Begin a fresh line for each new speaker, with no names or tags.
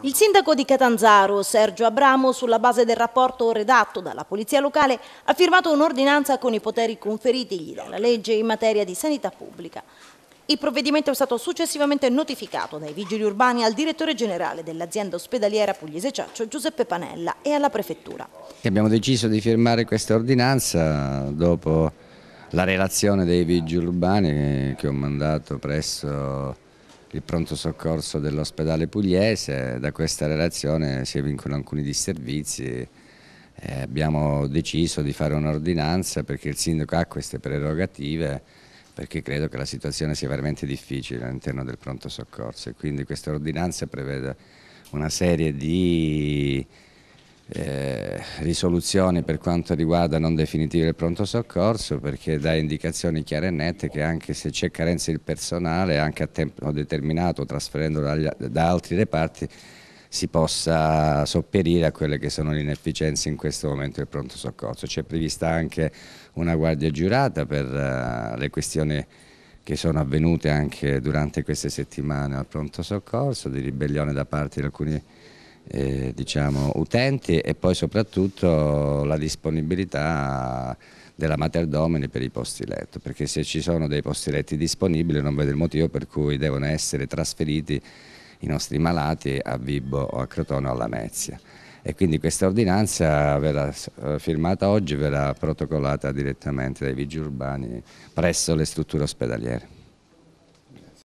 Il sindaco di Catanzaro, Sergio Abramo, sulla base del rapporto redatto dalla Polizia Locale, ha firmato un'ordinanza con i poteri conferitigli dalla legge in materia di sanità pubblica. Il provvedimento è stato successivamente notificato dai vigili urbani al direttore generale dell'azienda ospedaliera pugliese Ciaccio Giuseppe Panella e alla prefettura.
Abbiamo deciso di firmare questa ordinanza dopo la relazione dei vigili urbani che ho mandato presso il pronto soccorso dell'ospedale pugliese, da questa relazione si vincono alcuni disservizi eh, abbiamo deciso di fare un'ordinanza perché il sindaco ha queste prerogative perché credo che la situazione sia veramente difficile all'interno del pronto soccorso e quindi questa ordinanza prevede una serie di eh, risoluzioni per quanto riguarda non definitive il pronto soccorso perché dà indicazioni chiare e nette che anche se c'è carenza di personale anche a tempo determinato trasferendolo agli, da altri reparti si possa sopperire a quelle che sono le inefficienze in questo momento del pronto soccorso. C'è prevista anche una guardia giurata per eh, le questioni che sono avvenute anche durante queste settimane al pronto soccorso, di ribellione da parte di alcuni eh, diciamo, utenti e poi soprattutto la disponibilità della Mater Domini per i posti letto, perché se ci sono dei posti letti disponibili non vedo il motivo per cui devono essere trasferiti i nostri malati a Vibo o a Crotone o alla Mezia. E quindi questa ordinanza verrà eh, firmata oggi, verrà protocollata direttamente dai vigili urbani presso le strutture ospedaliere.